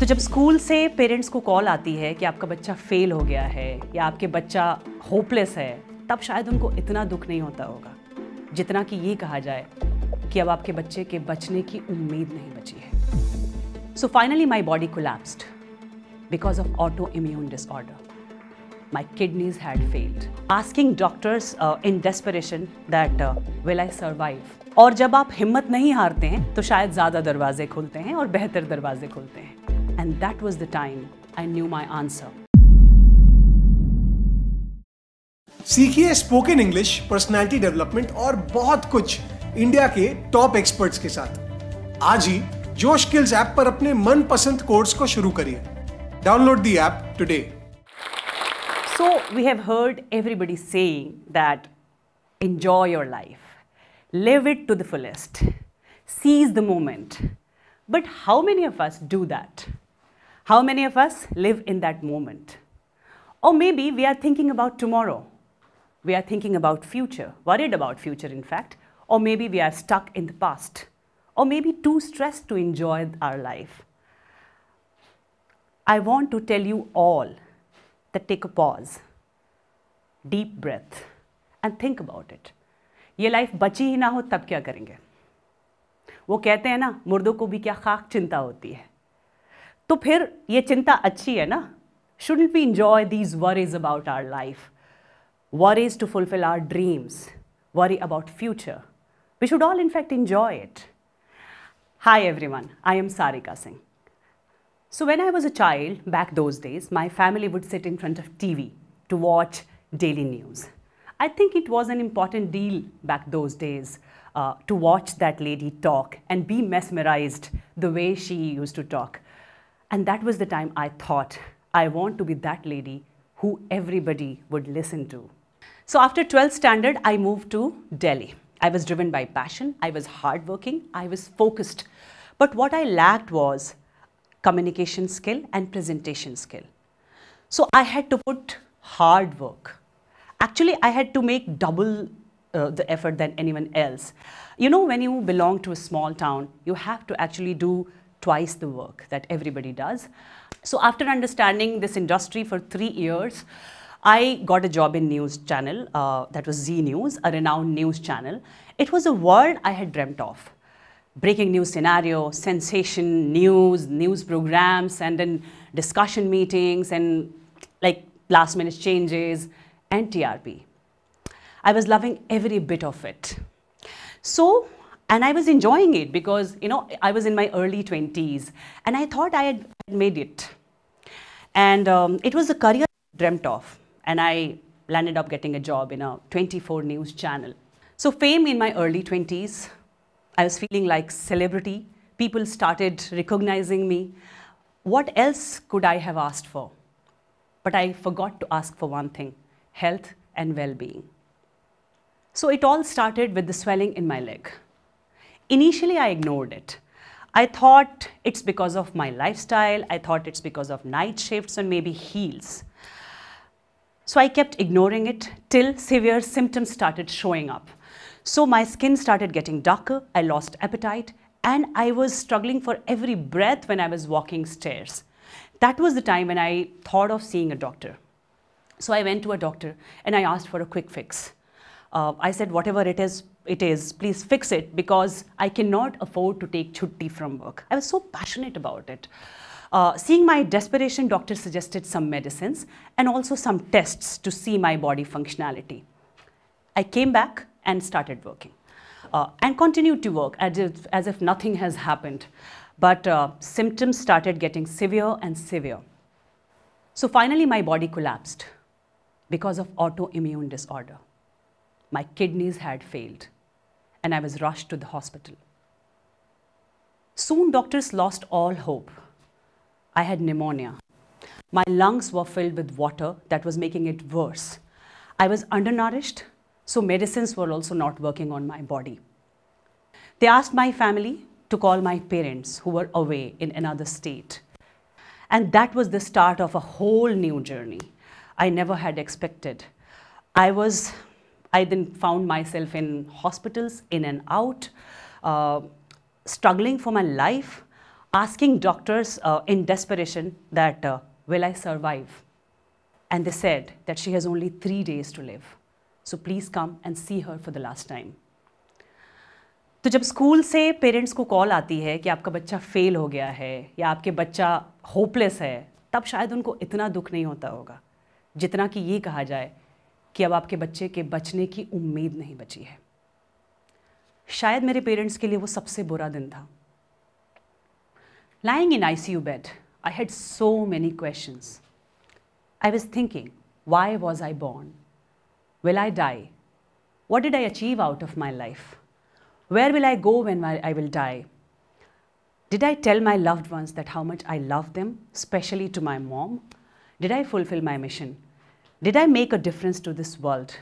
तो जब स्कूल से पेरेंट्स को कॉल आती है कि आपका बच्चा फेल हो गया है या आपके बच्चा होपलेस है तब शायद उनको इतना दुख नहीं होता होगा जितना कि ये कहा जाए कि अब आपके बच्चे के बचने की उम्मीद नहीं बची है so finally my body collapsed because of auto immune disorder my kidneys had failed asking doctors in desperation that will I survive और जब आप हिम्मत नहीं हारते हैं तो शायद ज़्यादा दरवाजे खुलते हैं और बेहतर दरवाजे खुलते हैं And that was the time I knew my answer. सीखिए स्पोकन इंग्लिश पर्सनालिटी डेवलपमेंट और बहुत कुछ इंडिया के टॉप एक्सपर्ट्स के साथ आज ही जोश स्किल्स ऐप पर अपने मनपसंद कोर्स को शुरू करिए download the app today so we have heard everybody saying that enjoy your life live it to the fullest seize the moment but how many of us do that how many of us live in that moment? Or maybe we are thinking about tomorrow. We are thinking about future, worried about future in fact. Or maybe we are stuck in the past. Or maybe too stressed to enjoy our life. I want to tell you all that take a pause, deep breath and think about it. ये life बची ही ना हो तब क्या करेंगे वो कहते हैं ना मुर्दों को भी क्या खाक चिंता होती है तो फिर ये चिंता अच्छी है ना shouldn't we enjoy these worries about our life worries to fulfil our dreams worry about future we should all in fact enjoy it Hi everyone, I am Sarika Singh. So when I was a child, back those days, my family would sit in front of TV to watch daily news. I think it was an important deal back those days uh, to watch that lady talk and be mesmerized the way she used to talk. And that was the time I thought, I want to be that lady who everybody would listen to. So after 12th standard, I moved to Delhi. I was driven by passion, I was hardworking, I was focused. But what I lacked was communication skill and presentation skill. So I had to put hard work. Actually, I had to make double uh, the effort than anyone else. You know, when you belong to a small town, you have to actually do twice the work that everybody does. So after understanding this industry for three years, I got a job in news channel, uh, that was Z News, a renowned news channel. It was a world I had dreamt of. Breaking news scenario, sensation, news, news programs, and then discussion meetings, and like last minute changes, and TRP. I was loving every bit of it. So and I was enjoying it because, you know, I was in my early 20s and I thought I had made it. And um, it was a career I dreamt of. And I landed up getting a job in a 24 news channel. So fame in my early 20s, I was feeling like celebrity. People started recognizing me. What else could I have asked for? But I forgot to ask for one thing, health and well-being. So it all started with the swelling in my leg. Initially, I ignored it. I thought it's because of my lifestyle. I thought it's because of night shifts and maybe heels. So I kept ignoring it till severe symptoms started showing up. So my skin started getting darker, I lost appetite, and I was struggling for every breath when I was walking stairs. That was the time when I thought of seeing a doctor. So I went to a doctor and I asked for a quick fix. Uh, I said, whatever it is, it is, please fix it because I cannot afford to take chutti from work. I was so passionate about it. Uh, seeing my desperation, doctor suggested some medicines and also some tests to see my body functionality. I came back and started working uh, and continued to work as if, as if nothing has happened. But uh, symptoms started getting severe and severe. So finally, my body collapsed because of autoimmune disorder. My kidneys had failed and I was rushed to the hospital. Soon doctors lost all hope. I had pneumonia. My lungs were filled with water that was making it worse. I was undernourished, so medicines were also not working on my body. They asked my family to call my parents who were away in another state. And that was the start of a whole new journey I never had expected. I was I then found myself in hospitals, in and out, uh, struggling for my life, asking doctors uh, in desperation that, uh, will I survive? And they said that she has only three days to live. So please come and see her for the last time. तो जब school से parents को call आती है कि आपका बच्चा fail हो गया है या आपके बच्चा होपलेस है तब शायद उनको इतना दुख नहीं होता होगा जितना कि ये कहा जाए कि अब आपके बच्चे के बचने की उम्मीद नहीं बची है शायद मेरे पेरेंट्स के लिए वो सबसे बुरा दिन था lying in I C U bed I had so many question I was thinking why was I born will I die what did I achieve out of my life where will I go when I will die did I tell my loved ones that how much I love them specially to my mom did I fulfil my mission Did I make a difference to this world?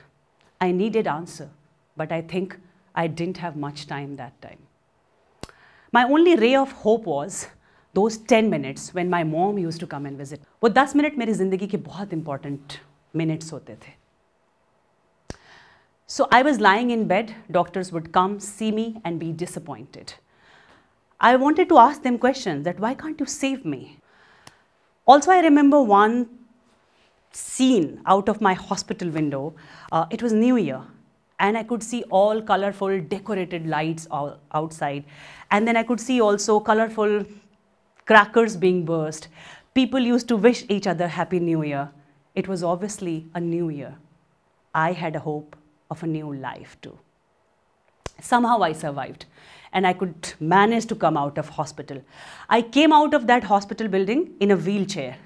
I needed answer, but I think I didn't have much time that time. My only ray of hope was those 10 minutes when my mom used to come and visit. वो 10 minute मेरी ज़िंदगी के बहुत important minutes होते थे. So I was lying in bed. Doctors would come, see me, and be disappointed. I wanted to ask them questions that why can't you save me? Also, I remember one seen out of my hospital window, uh, it was New Year. And I could see all colorful decorated lights all outside. And then I could see also colorful crackers being burst. People used to wish each other Happy New Year. It was obviously a new year. I had a hope of a new life too. Somehow I survived and I could manage to come out of hospital. I came out of that hospital building in a wheelchair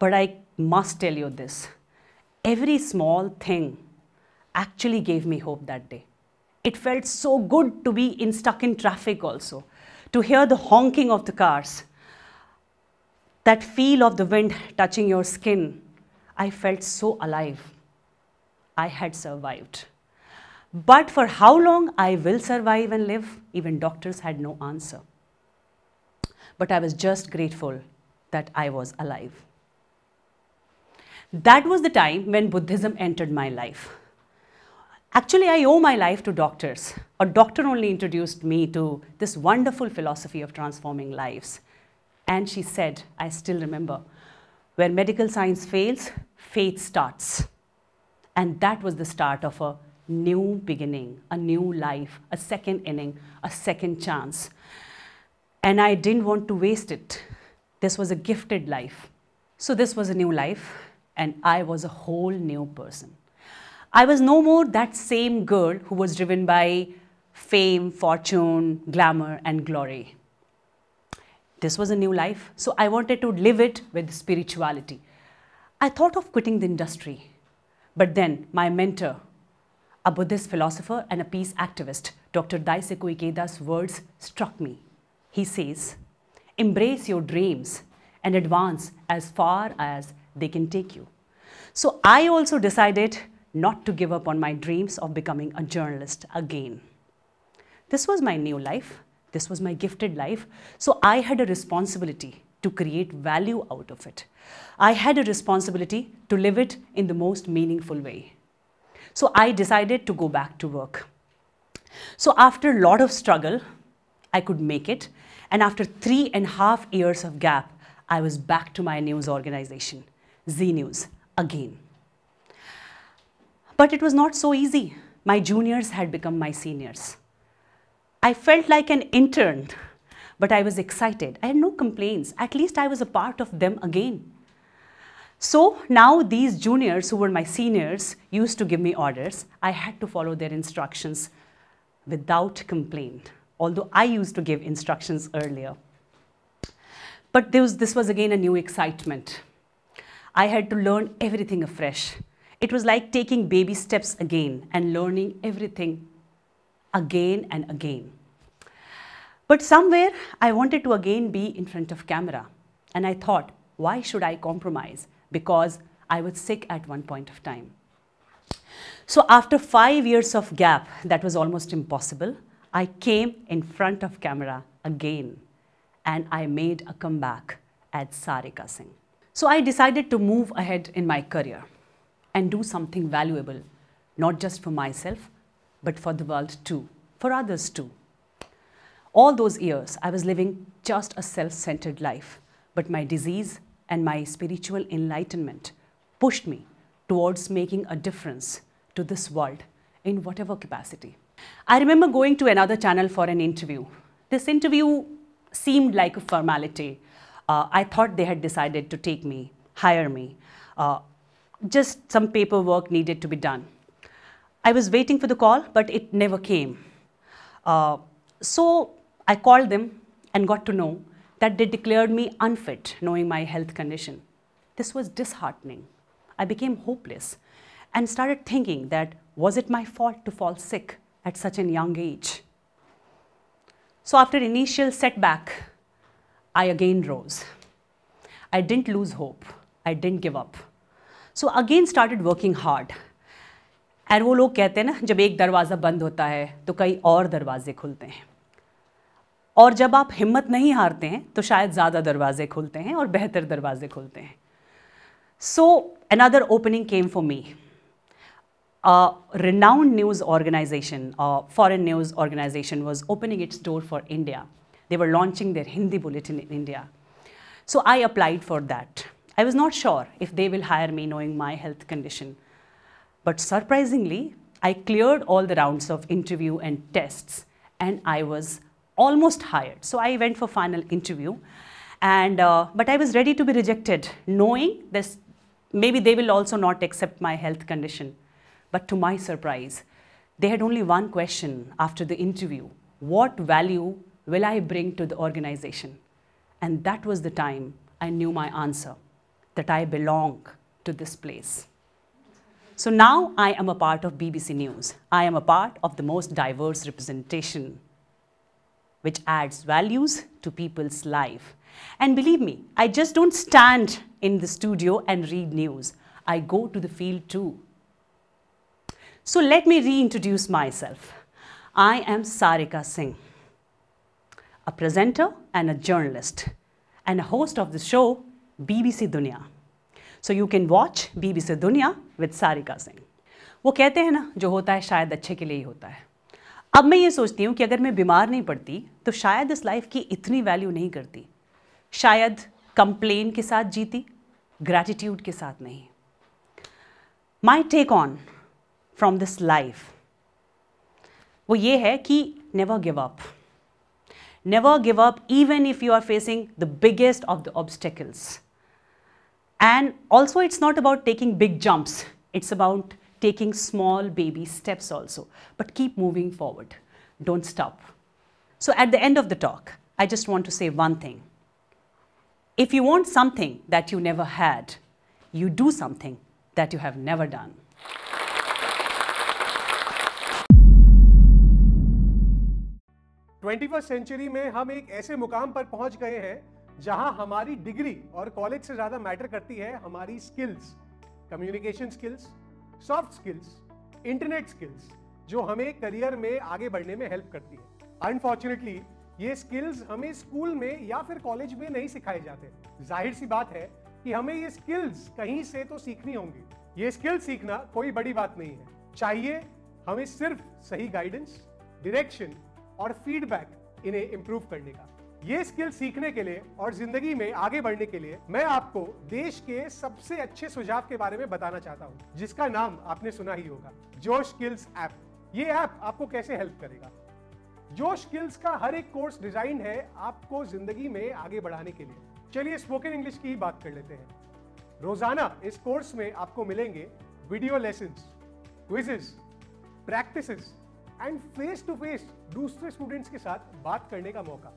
but I must tell you this every small thing actually gave me hope that day. It felt so good to be in, stuck in traffic also, to hear the honking of the cars, that feel of the wind touching your skin. I felt so alive. I had survived. But for how long I will survive and live, even doctors had no answer. But I was just grateful that I was alive. That was the time when Buddhism entered my life. Actually, I owe my life to doctors. A doctor only introduced me to this wonderful philosophy of transforming lives. And she said, I still remember, where medical science fails, faith starts. And that was the start of a new beginning, a new life, a second inning, a second chance. And I didn't want to waste it. This was a gifted life. So this was a new life and I was a whole new person. I was no more that same girl who was driven by fame, fortune, glamour, and glory. This was a new life, so I wanted to live it with spirituality. I thought of quitting the industry, but then my mentor, a Buddhist philosopher and a peace activist, Dr. Daiseku Ikeda's words struck me. He says, embrace your dreams and advance as far as they can take you. So I also decided not to give up on my dreams of becoming a journalist again. This was my new life. This was my gifted life. So I had a responsibility to create value out of it. I had a responsibility to live it in the most meaningful way. So I decided to go back to work. So after a lot of struggle, I could make it. And after three and a half years of gap, I was back to my news organization. Z News again. But it was not so easy. My juniors had become my seniors. I felt like an intern, but I was excited. I had no complaints. At least I was a part of them again. So now these juniors who were my seniors used to give me orders. I had to follow their instructions without complaint, although I used to give instructions earlier. But this, this was again a new excitement. I had to learn everything afresh. It was like taking baby steps again and learning everything again and again. But somewhere I wanted to again be in front of camera. And I thought, why should I compromise? Because I was sick at one point of time. So after five years of gap, that was almost impossible, I came in front of camera again and I made a comeback at Sarika Singh. So I decided to move ahead in my career and do something valuable, not just for myself, but for the world too, for others too. All those years, I was living just a self centered life, but my disease and my spiritual enlightenment pushed me towards making a difference to this world in whatever capacity. I remember going to another channel for an interview. This interview seemed like a formality uh, I thought they had decided to take me, hire me. Uh, just some paperwork needed to be done. I was waiting for the call, but it never came. Uh, so I called them and got to know that they declared me unfit, knowing my health condition. This was disheartening. I became hopeless and started thinking that was it my fault to fall sick at such a young age? So after initial setback, I again rose. I didn't lose hope. I didn't give up. So again started working hard. और वो लोग कहते हैं ना जब एक दरवाज़ा बंद होता है तो कई और दरवाजे खुलते हैं और जब आप हिम्मत नहीं हारते हैं तो शायद ज़्यादा दरवाजे खुलते हैं और बेहतर दरवाजे खुलते हैं so another opening came for me renowned news organization, uh, foreign news organization was opening its door for India. They were launching their Hindi bulletin in India. So I applied for that. I was not sure if they will hire me knowing my health condition. But surprisingly, I cleared all the rounds of interview and tests, and I was almost hired. So I went for final interview, and uh, but I was ready to be rejected, knowing this maybe they will also not accept my health condition. But to my surprise, they had only one question after the interview: What value will I bring to the organization? And that was the time I knew my answer, that I belong to this place. So now I am a part of BBC News. I am a part of the most diverse representation, which adds values to people's life. And believe me, I just don't stand in the studio and read news. I go to the field too. So let me reintroduce myself. I am Sarika Singh. a presenter and a journalist, and a host of the show BBC Dunya. So you can watch BBC Dunya with Sarika Singh. वो कहते हैं ना जो होता है शायद अच्छे के लिए ही होता है अब मैं ये सोचती हूँ कि अगर मैं बीमार नहीं पड़ती तो शायद इस लाइफ की इतनी वैल्यू नहीं करती शायद कंप्लेन के साथ जीती ग्रैटिट्यूड के साथ नहीं my take on from this life वो ये है कि never give up Never give up even if you are facing the biggest of the obstacles. And also it's not about taking big jumps. It's about taking small baby steps also. But keep moving forward. Don't stop. So at the end of the talk, I just want to say one thing. If you want something that you never had, you do something that you have never done. Twenty first century में हम एक ऐसे मुकाम पर पहुंच गए हैं जहां हमारी डिग्री और कॉलेज से ज्यादा मैटर करती है हमारी skills communication skills soft skills internet skills जो हमें करियर में आगे बढ़ने में हेल्प करती है अनफॉर्चुनेटली ये स्किल्स हमें स्कूल में या फिर कॉलेज में नहीं सिखाए जाते जाहिर सी बात है कि हमें ये स्किल्स कहीं से तो सीखनी होंगी ये स्किल्स सीखना कोई बड़ी बात नहीं है चाहिए हमें सिर्फ सही गाइडेंस डायरेक्शन और फीडबैक इन्हें इम्प्रूव करने का ये स्किल सीखने के लिए और जिंदगी में आगे बढ़ने के लिए मैं आपको देश के सबसे अच्छे सुझाव के बारे में बताना चाहता हूँ जिसका नाम आपने सुना ही होगा जोश स्किल्स ऐप ये ऐप आपको कैसे हेल्प करेगा जो स्किल्स का हर एक कोर्स डिजाइन है आपको जिंदगी में आगे बढ़ाने के लिए चलिए स्पोकन इंग्लिश की ही बात कर लेते हैं रोजाना इस कोर्स में आपको मिलेंगे video lesson quizzes practices and face to face दूसरे स्टूडेंट्स के साथ बात करने का मौका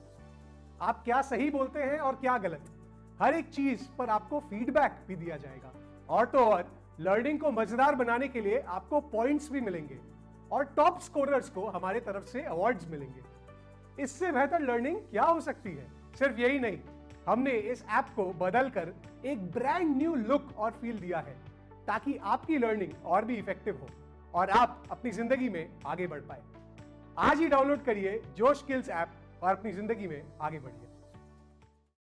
आप क्या सही बोलते हैं और क्या गलत हर एक चीज पर आपको फीडबैक भी दिया जाएगा और तो और लर्निंग को मजेदार बनाने के लिए आपको पॉइंट्स भी मिलेंगे और टॉप स्कोरर्स को हमारे तरफ से अवार्ड्स मिलेंगे इससे बेहतर लर्निंग क्या हो सकती है सिर्फ यही नहीं हमने इस ऐप को बदलकर एक ब्रांड न्यू लुक और फील दिया है ताकि आपकी लर्निंग और भी इफेक्टिव हो और आप अपनी जिंदगी में आगे बढ़ पाए आज ही डाउनलोड करिए जोश स्किल्स ऐप और अपनी जिंदगी में आगे बढ़िए